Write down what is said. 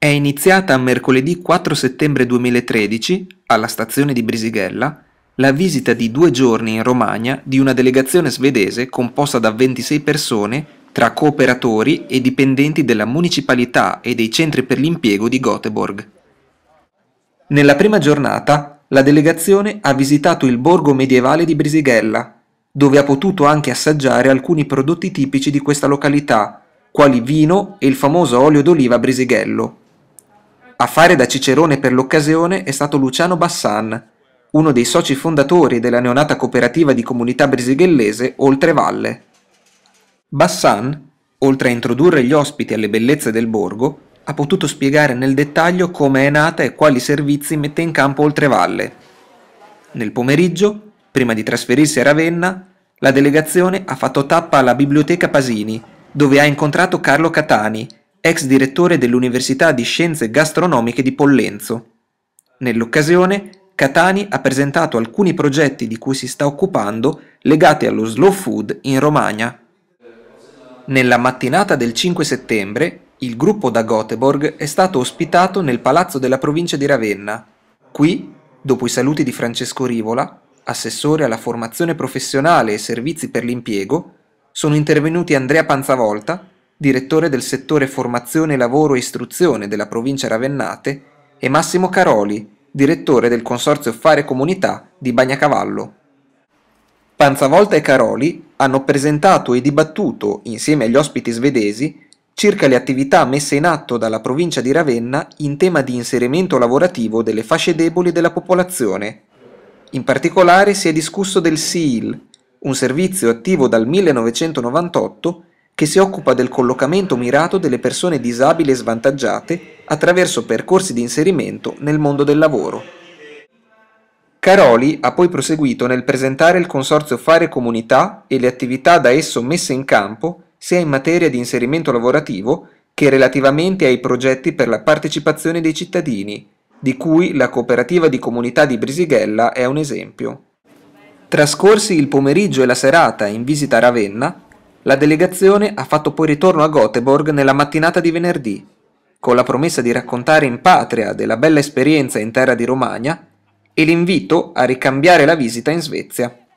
È iniziata mercoledì 4 settembre 2013, alla stazione di Brisighella, la visita di due giorni in Romagna di una delegazione svedese composta da 26 persone tra cooperatori e dipendenti della municipalità e dei centri per l'impiego di Göteborg. Nella prima giornata la delegazione ha visitato il borgo medievale di Brisighella, dove ha potuto anche assaggiare alcuni prodotti tipici di questa località, quali vino e il famoso olio d'oliva brisighello, a fare da cicerone per l'occasione è stato Luciano Bassan, uno dei soci fondatori della neonata cooperativa di comunità brisighellese Oltrevalle. Bassan, oltre a introdurre gli ospiti alle bellezze del borgo, ha potuto spiegare nel dettaglio come è nata e quali servizi mette in campo Oltrevalle. Nel pomeriggio, prima di trasferirsi a Ravenna, la delegazione ha fatto tappa alla biblioteca Pasini, dove ha incontrato Carlo Catani, ex direttore dell'Università di Scienze Gastronomiche di Pollenzo. Nell'occasione, Catani ha presentato alcuni progetti di cui si sta occupando legati allo slow food in Romagna. Nella mattinata del 5 settembre, il gruppo da Göteborg è stato ospitato nel Palazzo della Provincia di Ravenna. Qui, dopo i saluti di Francesco Rivola, assessore alla formazione professionale e servizi per l'impiego, sono intervenuti Andrea Panzavolta, direttore del settore Formazione Lavoro e Istruzione della provincia Ravennate, e Massimo Caroli, direttore del Consorzio Fare Comunità di Bagnacavallo. Panzavolta e Caroli hanno presentato e dibattuto, insieme agli ospiti svedesi, circa le attività messe in atto dalla provincia di Ravenna in tema di inserimento lavorativo delle fasce deboli della popolazione. In particolare si è discusso del SIIL, un servizio attivo dal 1998 che si occupa del collocamento mirato delle persone disabili e svantaggiate attraverso percorsi di inserimento nel mondo del lavoro. Caroli ha poi proseguito nel presentare il Consorzio Fare Comunità e le attività da esso messe in campo sia in materia di inserimento lavorativo che relativamente ai progetti per la partecipazione dei cittadini, di cui la cooperativa di comunità di Brisighella è un esempio. Trascorsi il pomeriggio e la serata in visita a Ravenna, la delegazione ha fatto poi ritorno a Göteborg nella mattinata di venerdì, con la promessa di raccontare in patria della bella esperienza in terra di Romagna e l'invito a ricambiare la visita in Svezia.